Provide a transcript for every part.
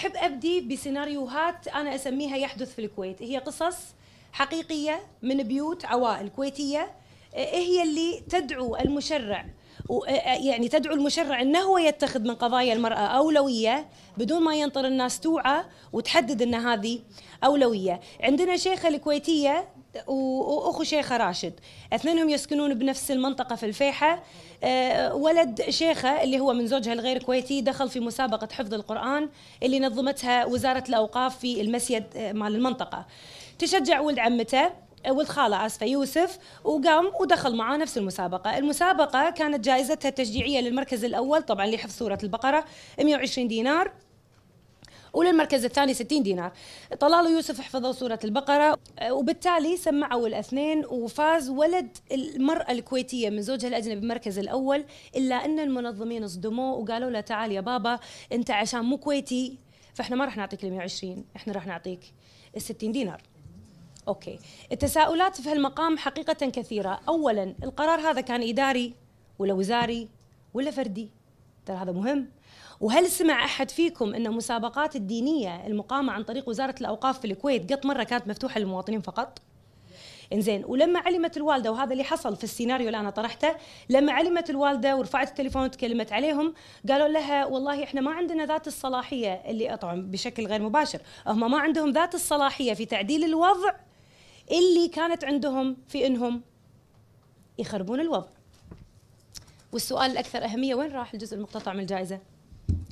احب ابدي بسيناريوهات انا اسميها يحدث في الكويت هي قصص حقيقيه من بيوت عوائل كويتيه إيه هي اللي تدعو المشرع إيه- إيه يعني تدعو المشرع انه هو يتخذ من قضايا المراه اولويه بدون ما ينطر الناس توعى وتحدد ان هذه اولويه، عندنا شيخه الكويتيه واخو شيخه راشد اثنينهم يسكنون بنفس المنطقه في الفيحة آه، ولد شيخه اللي هو من زوجها الغير كويتي دخل في مسابقه حفظ القران اللي نظمتها وزاره الاوقاف في المسجد آه، مال المنطقه تشجع ولد عمته آه، ولد خاله اسفه يوسف وقام ودخل معاه نفس المسابقه، المسابقه كانت جائزتها التشجيعيه للمركز الاول طبعا لحفظ سوره البقره 120 دينار وللمركز الثاني 60 دينار طلال ويوسف حفظوا سورة البقرة آه، وبالتالي سمعوا الاثنين وفاز ولد المرأة الكويتية من زوجها الأجنبي بالمركز الأول إلا أن المنظمين صدموه وقالوا له تعال يا بابا أنت عشان مو كويتي فإحنا ما راح نعطيك ال 120 إحنا راح نعطيك ال 60 دينار اوكي التساؤلات في هالمقام حقيقه كثيره اولا القرار هذا كان اداري ولا وزاري ولا فردي ترى هذا مهم وهل سمع احد فيكم ان المسابقات الدينيه المقامه عن طريق وزاره الاوقاف في الكويت قط مره كانت مفتوحه للمواطنين فقط انزين ولما علمت الوالده وهذا اللي حصل في السيناريو اللي انا طرحته لما علمت الوالده ورفعت التليفون وتكلمت عليهم قالوا لها والله احنا ما عندنا ذات الصلاحيه اللي اطعم بشكل غير مباشر هم ما عندهم ذات الصلاحيه في تعديل الوضع اللي كانت عندهم في انهم يخربون الوضع والسؤال الأكثر أهمية وين راح الجزء المقتطع من الجائزة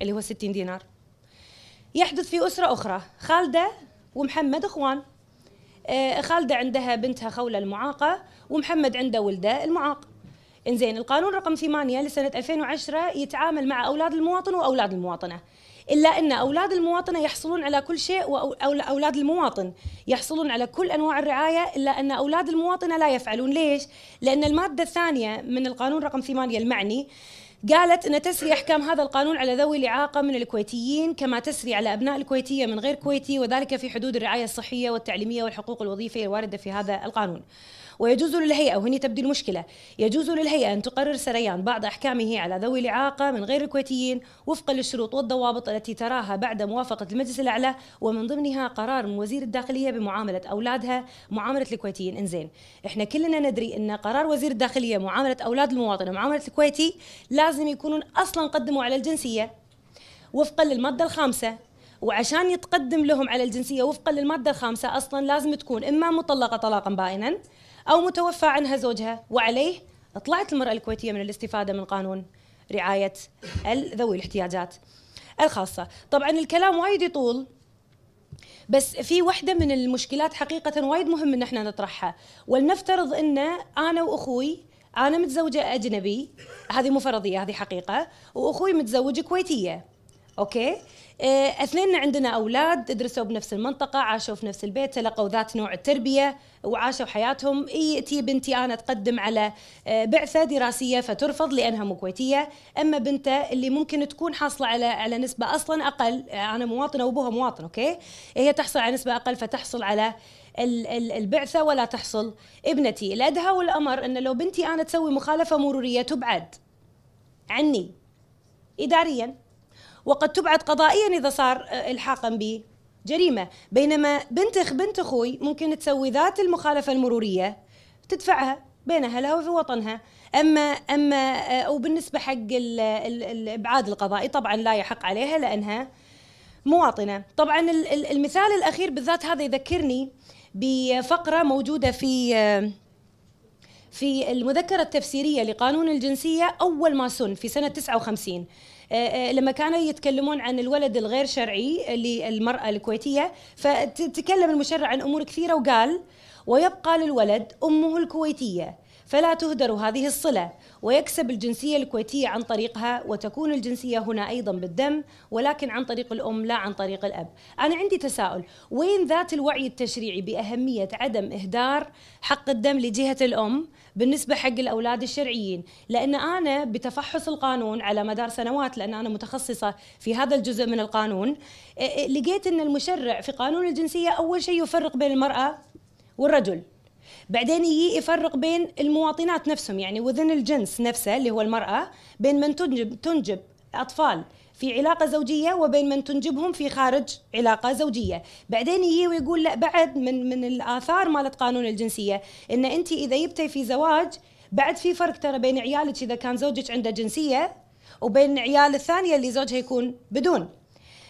اللي هو 60 دينار يحدث في أسرة أخرى خالدة ومحمد إخوان آه، خالدة عندها بنتها خولة المعاقة ومحمد عنده ولده المعاق انزين القانون رقم 8 لسنة 2010 يتعامل مع أولاد المواطن وأولاد المواطنة الا ان اولاد المواطنه يحصلون على كل شيء واولاد المواطن يحصلون على كل انواع الرعايه الا ان اولاد المواطنه لا يفعلون ليش؟ لان الماده الثانيه من القانون رقم 8 المعني قالت ان تسري احكام هذا القانون على ذوي الاعاقه من الكويتيين كما تسري على ابناء الكويتيه من غير كويتي وذلك في حدود الرعايه الصحيه والتعليميه والحقوق الوظيفيه الوارده في هذا القانون. ويجوز للهيئة وهنا تبدي المشكلة يجوز للهيئة أن تقرر سريان بعض أحكامه على ذوي الإعاقة من غير الكويتيين وفقا للشروط والضوابط التي تراها بعد موافقة المجلس الأعلى ومن ضمنها قرار من وزير الداخلية بمعاملة أولادها معاملة الكويتيين إنزين إحنا كلنا ندري أن قرار وزير الداخلية معاملة أولاد المواطن ومعاملة الكويتي لازم يكونون أصلا قدموا على الجنسية وفقا للمادة الخامسة وعشان يتقدم لهم على الجنسيه وفقا للماده الخامسه اصلا لازم تكون اما مطلقه طلاقا بائنا أو متوفى عنها زوجها وعليه طلعت المرأة الكويتية من الاستفادة من قانون رعاية ذوي الاحتياجات الخاصة طبعا الكلام وايد يطول بس في واحدة من المشكلات حقيقة وايد مهم ان احنا نطرحها ولنفترض ان انا واخوي انا متزوجة اجنبي هذه مو فرضية هذه حقيقة واخوي متزوج كويتية اوكي آه، اثنين عندنا اولاد درسوا بنفس المنطقه عاشوا في نفس البيت تلقوا ذات نوع التربيه وعاشوا حياتهم تي بنتي انا تقدم على آه، بعثه دراسيه فترفض لانها مو كويتيه اما بنته اللي ممكن تكون حاصله على على نسبه اصلا اقل آه، انا مواطنه وابوها مواطن اوكي هي تحصل على نسبه اقل فتحصل على البعثة ولا تحصل ابنتي الأدهى والأمر أن لو بنتي أنا تسوي مخالفة مرورية تبعد عني إداريا وقد تبعد قضائيا اذا صار آه، الحاقا به جريمه بينما بنت اخ بنت اخوي ممكن تسوي ذات المخالفه المروريه تدفعها بين اهلها وفي وطنها اما اما آه، وبالنسبه حق الابعاد القضائي طبعا لا يحق عليها لانها مواطنه طبعا المثال الاخير بالذات هذا يذكرني بفقره موجوده في آه، في المذكرة التفسيرية لقانون الجنسية أول ما سن في سنة 59 آه، آه، لما كانوا يتكلمون عن الولد الغير شرعي للمرأة الكويتية فتكلم المشرع عن أمور كثيرة وقال ويبقى للولد أمه الكويتية فلا تهدر هذه الصلة ويكسب الجنسية الكويتية عن طريقها وتكون الجنسية هنا أيضا بالدم ولكن عن طريق الأم لا عن طريق الأب أنا عندي تساؤل وين ذات الوعي التشريعي بأهمية عدم إهدار حق الدم لجهة الأم بالنسبة حق الأولاد الشرعيين لأن أنا بتفحص القانون على مدار سنوات لأن أنا متخصصة في هذا الجزء من القانون إيه، إيه، لقيت أن المشرع في قانون الجنسية أول شيء يفرق بين المرأة والرجل بعدين يجي يفرق بين المواطنات نفسهم يعني وذن الجنس نفسه اللي هو المرأة بين من تنجب تنجب أطفال في علاقة زوجية وبين من تنجبهم في خارج علاقة زوجية بعدين يجي ويقول لا بعد من من الآثار مالت قانون الجنسية إن أنت إذا جبتي في زواج بعد في فرق ترى بين عيالك إذا كان زوجك عنده جنسية وبين عيال الثانية اللي زوجها يكون بدون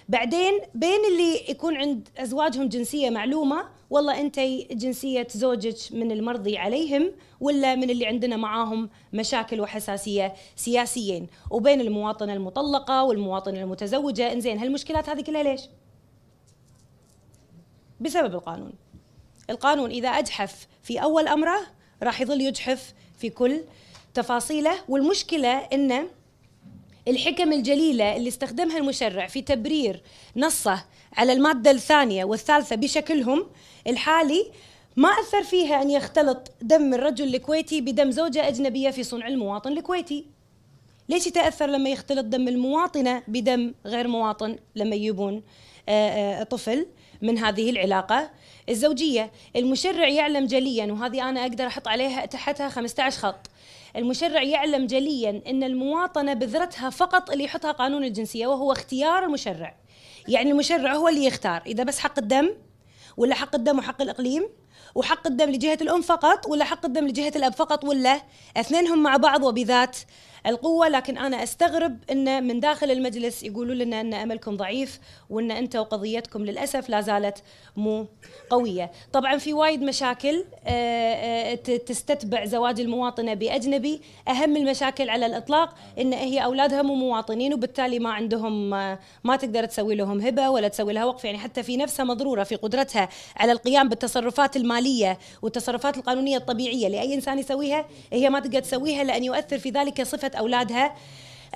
بعدين بين اللي يكون عند أزواجهم جنسية معلومة والله انت جنسيه زوجك من المرضي عليهم ولا من اللي عندنا معاهم مشاكل وحساسيه سياسيين وبين المواطنه المطلقه والمواطنه المتزوجه انزين هالمشكلات هذه كلها ليش بسبب القانون القانون اذا اجحف في اول امره راح يظل يجحف في كل تفاصيله والمشكله انه الحكم الجليله اللي استخدمها المشرع في تبرير نصه على المادة الثانية والثالثة بشكلهم الحالي ما أثر فيها أن يختلط دم الرجل الكويتي بدم زوجة أجنبية في صنع المواطن الكويتي ليش يتأثر لما يختلط دم المواطنة بدم غير مواطن لما يجيبون آه، آه، طفل من هذه العلاقة الزوجية المشرع يعلم جليا وهذه أنا أقدر أحط عليها تحتها 15 خط المشرع يعلم جليا أن المواطنة بذرتها فقط اللي يحطها قانون الجنسية وهو اختيار المشرع يعني المشرع هو اللي يختار اذا بس حق الدم ولا حق الدم وحق الاقليم وحق الدم لجهه الام فقط ولا حق الدم لجهه الاب فقط ولا اثنينهم مع بعض وبذات القوه لكن انا استغرب ان من داخل المجلس يقولوا لنا ان املكم ضعيف وان انتم وقضيتكم للاسف لا زالت مو قويه طبعا في وايد مشاكل آه، آه، تستتبع زواج المواطنه باجنبي اهم المشاكل على الاطلاق ان هي اولادها مو مواطنين وبالتالي ما عندهم آه، ما تقدر تسوي لهم هبه ولا تسوي لها وقف يعني حتى في نفسها مضروره في قدرتها على القيام بالتصرفات الماليه والتصرفات القانونيه الطبيعيه لاي انسان يسويها هي ما تقدر تسويها لان يؤثر في ذلك صفه أولادها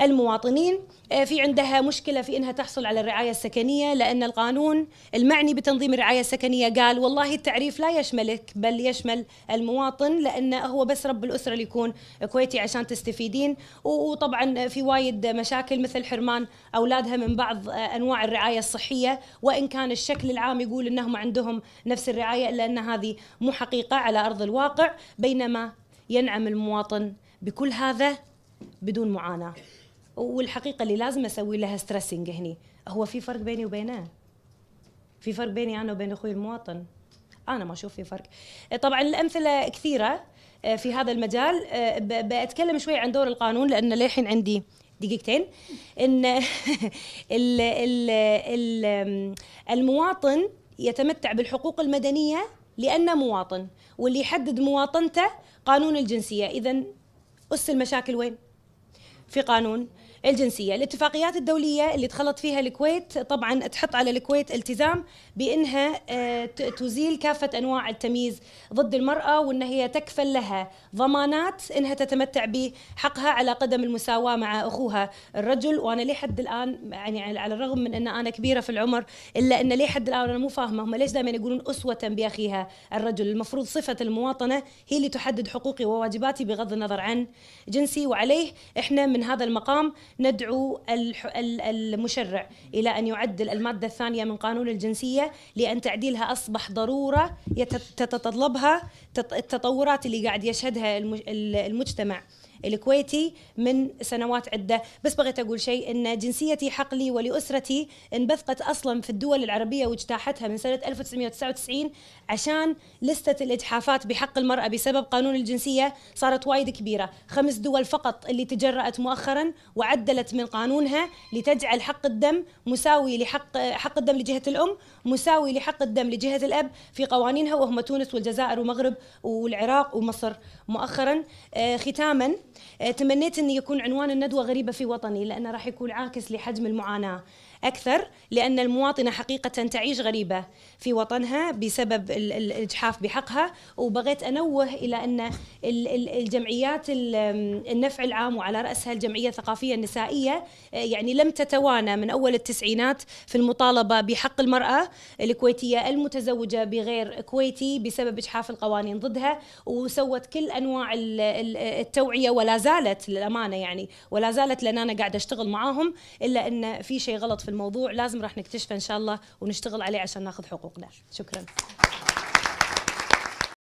المواطنين آه، في عندها مشكلة في أنها تحصل على الرعاية السكنية لأن القانون المعني بتنظيم الرعاية السكنية قال والله التعريف لا يشملك بل يشمل المواطن لأنه هو بس رب الأسرة اللي يكون كويتي عشان تستفيدين وطبعا في وايد مشاكل مثل حرمان أولادها من بعض آه، أنواع الرعاية الصحية وإن كان الشكل العام يقول أنهم عندهم نفس الرعاية إلا أن هذه مو حقيقة على أرض الواقع بينما ينعم المواطن بكل هذا بدون معاناه والحقيقه اللي لازم اسوي لها ستريسنج هني هو في فرق بيني وبينه في فرق بيني انا وبين اخوي المواطن انا ما اشوف في فرق طبعا الامثله كثيره آه، في هذا المجال آه، بتكلم شوي عن دور القانون لان للحين عندي دقيقتين ان المواطن يتمتع بالحقوق المدنيه لانه مواطن واللي يحدد مواطنته قانون الجنسيه اذا اس المشاكل وين في قانون الجنسية الاتفاقيات الدولية اللي تخلط فيها الكويت طبعا تحط على الكويت التزام بأنها آه، تزيل كافة أنواع التمييز ضد المرأة وأن هي تكفل لها ضمانات أنها تتمتع بحقها على قدم المساواة مع أخوها الرجل وأنا لحد الآن يعني على الرغم من أن أنا كبيرة في العمر إلا أن لحد الآن أنا مو فاهمة هم ليش دائما يقولون أسوة بأخيها الرجل المفروض صفة المواطنة هي اللي تحدد حقوقي وواجباتي بغض النظر عن جنسي وعليه إحنا من هذا المقام ندعو المشرع إلى أن يعدل المادة الثانية من قانون الجنسية لأن تعديلها أصبح ضرورة تتطلبها التطورات اللي قاعد يشهدها المجتمع الكويتي من سنوات عدة بس بغيت أقول شيء أن جنسيتي حق لي ولأسرتي انبثقت أصلا في الدول العربية واجتاحتها من سنة 1999 عشان لستة الإجحافات بحق المرأة بسبب قانون الجنسية صارت وايد كبيرة خمس دول فقط اللي تجرأت مؤخرا وعدلت من قانونها لتجعل حق الدم مساوي لحق حق الدم لجهة الأم مساوي لحق الدم لجهة الأب في قوانينها وهم تونس والجزائر والمغرب والعراق ومصر مؤخرا آه، ختاما أه، تمنيت أن يكون عنوان الندوة غريبة في وطني لأنه راح يكون عاكس لحجم المعاناة أكثر لأن المواطنة حقيقة تعيش غريبة في وطنها بسبب الإجحاف بحقها وبغيت أنوه إلى أن الجمعيات النفع العام وعلى رأسها الجمعية الثقافية النسائية أه، يعني لم تتوانى من أول التسعينات في المطالبة بحق المرأة الكويتية المتزوجة بغير كويتي بسبب إجحاف القوانين ضدها وسوت كل أنواع التوعية ولا زالت للامانه يعني ولا زالت لان انا قاعده اشتغل معاهم الا ان في شيء غلط في الموضوع لازم راح نكتشفه ان شاء الله ونشتغل عليه عشان ناخذ حقوقنا شكرا